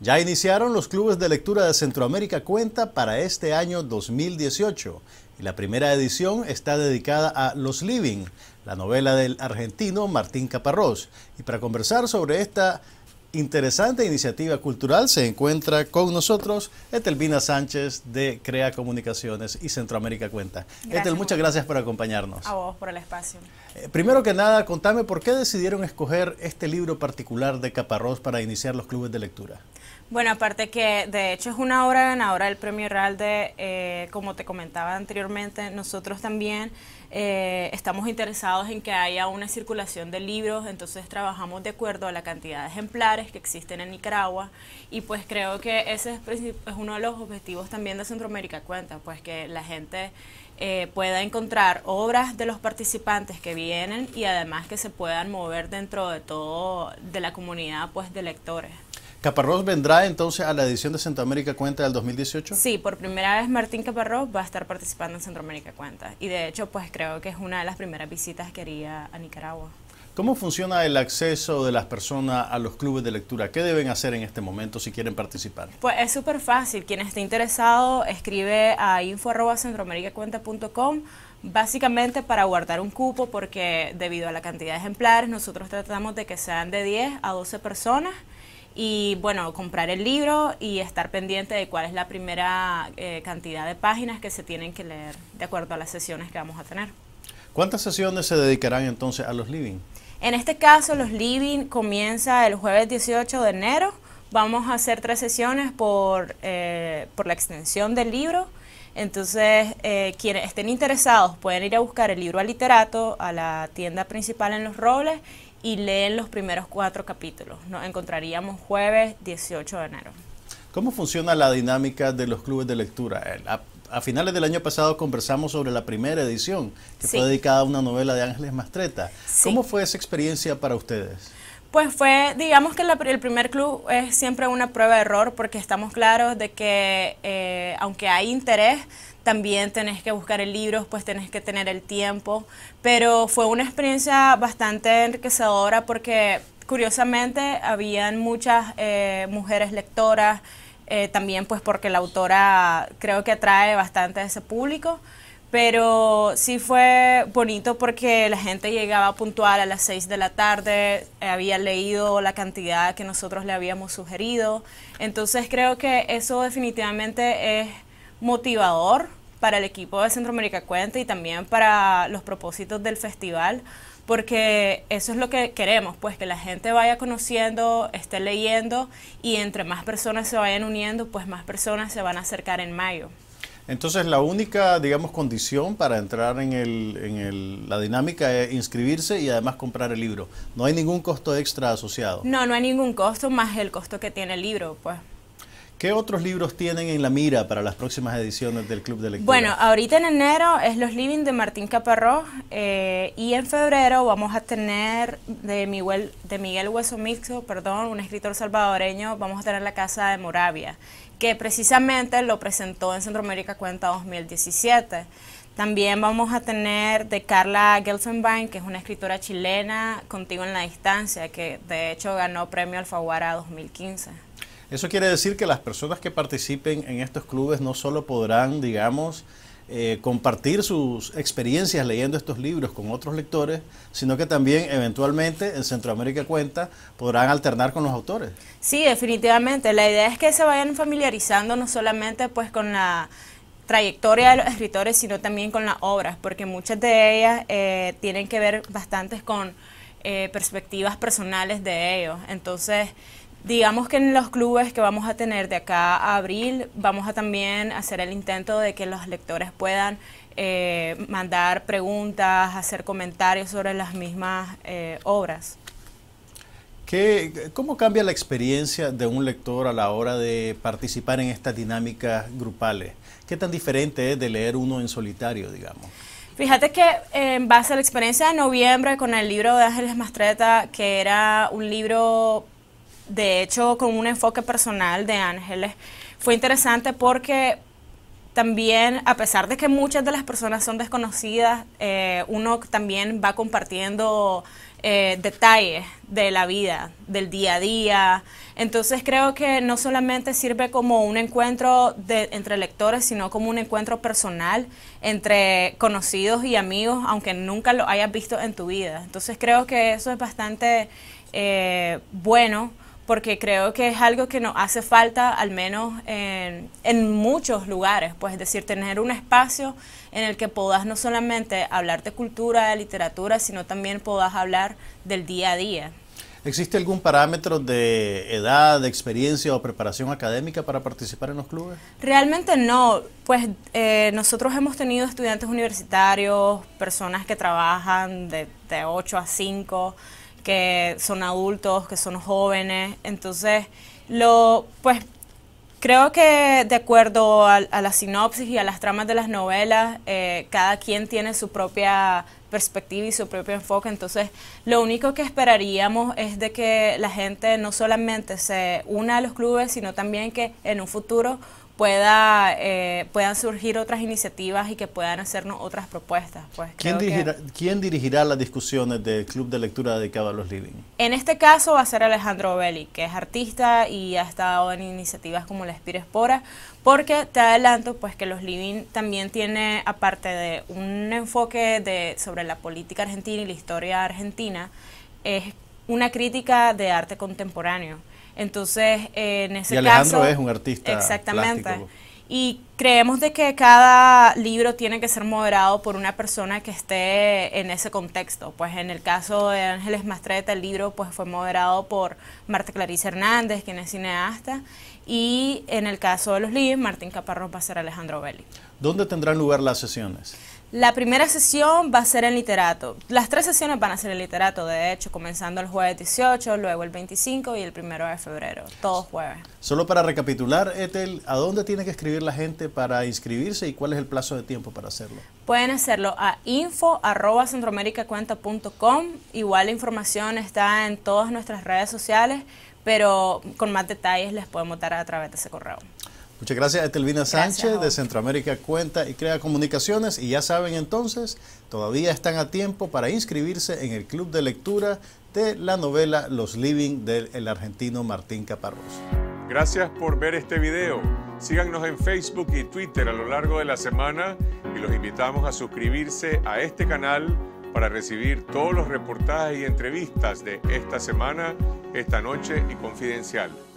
Ya iniciaron los clubes de lectura de Centroamérica Cuenta para este año 2018 y la primera edición está dedicada a Los Living, la novela del argentino Martín Caparrós. Y para conversar sobre esta interesante iniciativa cultural se encuentra con nosotros Etelvina Sánchez de Crea Comunicaciones y Centroamérica Cuenta. Etel, muchas gracias por acompañarnos. A vos por el espacio. Eh, primero que nada, contame por qué decidieron escoger este libro particular de Caparrós para iniciar los clubes de lectura. Bueno, aparte que de hecho es una obra ganadora del Premio Real de, eh, como te comentaba anteriormente, nosotros también eh, estamos interesados en que haya una circulación de libros, entonces trabajamos de acuerdo a la cantidad de ejemplares que existen en Nicaragua y pues creo que ese es, uno de los objetivos también de Centroamérica Cuenta, pues que la gente eh, pueda encontrar obras de los participantes que vienen y además que se puedan mover dentro de todo de la comunidad pues de lectores. ¿Caparrós vendrá entonces a la edición de Centroamérica Cuenta del 2018? Sí, por primera vez Martín Caparrós va a estar participando en Centroamérica Cuenta. Y de hecho, pues creo que es una de las primeras visitas que haría a Nicaragua. ¿Cómo funciona el acceso de las personas a los clubes de lectura? ¿Qué deben hacer en este momento si quieren participar? Pues es súper fácil. Quien esté interesado, escribe a info.centroamericacuenta.com básicamente para guardar un cupo porque debido a la cantidad de ejemplares nosotros tratamos de que sean de 10 a 12 personas y bueno, comprar el libro y estar pendiente de cuál es la primera eh, cantidad de páginas que se tienen que leer de acuerdo a las sesiones que vamos a tener. ¿Cuántas sesiones se dedicarán entonces a los living? En este caso, los living comienza el jueves 18 de enero. Vamos a hacer tres sesiones por, eh, la extensión del libro. Entonces, eh, quienes estén interesados pueden ir a buscar el libro al literato a la tienda principal en Los Robles y leen los primeros cuatro capítulos. Nos encontraríamos jueves 18 de enero. ¿Cómo funciona la dinámica de los clubes de lectura? Eh, a, finales del año pasado conversamos sobre la primera edición, que fue dedicada a una novela de Ángeles Mastreta. ¿Cómo fue esa experiencia para ustedes? Pues fue, digamos que el primer club es siempre una prueba de error porque estamos claros de que eh, aunque hay interés, también tenés que buscar el libro, pues tenés que tener el tiempo, pero fue una experiencia bastante enriquecedora porque curiosamente habían muchas eh, mujeres lectoras, eh, también pues porque la autora creo que atrae bastante a ese público pero sí fue bonito porque la gente llegaba puntual a las 6 de la tarde, eh, había leído la cantidad que nosotros le habíamos sugerido, entonces creo que eso definitivamente es motivador para el equipo de Centroamérica Cuenta y también para los propósitos del festival, porque eso es lo que queremos, pues que la gente vaya conociendo, esté leyendo y entre más personas se vayan uniendo, pues más personas se van a acercar en mayo. Entonces la única, digamos, condición para entrar en, el, en el, la dinámica es inscribirse y además comprar el libro. No hay ningún costo extra asociado. No, no hay ningún costo más el costo que tiene el libro, pues. ¿Qué otros libros tienen en la mira para las próximas ediciones del Club de Lectura? Bueno, ahorita en enero es Los Living de Martín Caparrós eh, y en febrero vamos a tener de Miguel, de Miguel Hueso Mixo, perdón, un escritor salvadoreño, vamos a tener La Casa de Moravia que precisamente lo presentó en Centroamérica Cuenta 2017. También vamos a tener de Carla Gelfenbein, que es una escritora chilena, Contigo en la Distancia, que de hecho ganó premio Alfaguara 2015. Eso quiere decir que las personas que participen en estos clubes no solo podrán, digamos, eh, compartir sus experiencias leyendo estos libros con otros lectores, sino que también eventualmente en Centroamérica Cuenta podrán alternar con los autores. Sí, definitivamente. La idea es que se vayan familiarizando no solamente pues con la trayectoria de los escritores, sino también con las obras, porque muchas de ellas eh, tienen que ver bastantes con eh, perspectivas personales de ellos. Entonces, Digamos que en los clubes que vamos a tener de acá a abril, vamos a también hacer el intento de que los lectores puedan eh, mandar preguntas, hacer comentarios sobre las mismas eh, obras. ¿Qué, ¿Cómo cambia la experiencia de un lector a la hora de participar en estas dinámicas grupales? ¿Qué tan diferente es de leer uno en solitario, digamos? Fíjate que en base a la experiencia de noviembre con el libro de Ángeles Mastreta, que era un libro de hecho con un enfoque personal de Ángeles, fue interesante porque también, a pesar de que muchas de las personas son desconocidas, eh, uno también va compartiendo eh, detalles de la vida, del día a día. Entonces creo que no solamente sirve como un encuentro de, entre lectores, sino como un encuentro personal entre conocidos y amigos, aunque nunca lo hayas visto en tu vida. Entonces creo que eso es bastante eh, bueno porque creo que es algo que nos hace falta, al menos en, muchos lugares, pues es decir, tener un espacio en el que puedas no solamente hablar de cultura, de literatura, sino también puedas hablar del día a día. ¿Existe algún parámetro de edad, de experiencia o preparación académica para participar en los clubes? Realmente no, pues eh, nosotros hemos tenido estudiantes universitarios, personas que trabajan de, de 8 a 5, que son adultos, que son jóvenes. Entonces, lo, pues creo que de acuerdo a, la sinopsis y a las tramas de las novelas, eh, cada quien tiene su propia perspectiva y su propio enfoque. Entonces, lo único que esperaríamos es de que la gente no solamente se una a los clubes, sino también que en un futuro pueda, eh, puedan surgir otras iniciativas y que puedan hacernos otras propuestas. Pues, ¿Quién, dirigirá, las discusiones del Club de Lectura dedicado a los living? En este caso va a ser Alejandro Belli, que es artista y ha estado en iniciativas como la Espora, porque te adelanto pues que los living también tiene, aparte de un enfoque sobre la política argentina y la historia argentina, es una crítica de arte contemporáneo. Entonces, en ese y Alejandro caso, es un artista. Exactamente. Y creemos de que cada libro tiene que ser moderado por una persona que esté en ese contexto. Pues en el caso de Ángeles Mastreta, el libro pues fue moderado por Marta Clarice Hernández, quien es cineasta, y en el caso de los libros, Martín Caparrós va a ser Alejandro Belli. ¿Dónde tendrán lugar las sesiones? La primera sesión va a ser en literato. Las tres sesiones van a ser en literato, de hecho, comenzando el jueves 18, luego el 25 y el primero de febrero, todos jueves. Solo para recapitular, Ethel, ¿a dónde tiene que escribir la gente para inscribirse y cuál es el plazo de tiempo para hacerlo? Pueden hacerlo a info.centroamericacuenta.com. Igual la información está en todas nuestras redes sociales, pero con más detalles les podemos dar a través de ese correo. Muchas gracias, a Etelvina Sánchez de Centroamérica Cuenta y Crea Comunicaciones. Y ya saben entonces, todavía están a tiempo para inscribirse en el Club de Lectura de la novela Los Living del argentino Martín Caparrós. Gracias por ver este video. Síganos en Facebook y Twitter a lo largo de la semana y los invitamos a suscribirse a este canal para recibir todos los reportajes y entrevistas de esta semana, esta noche y confidencial.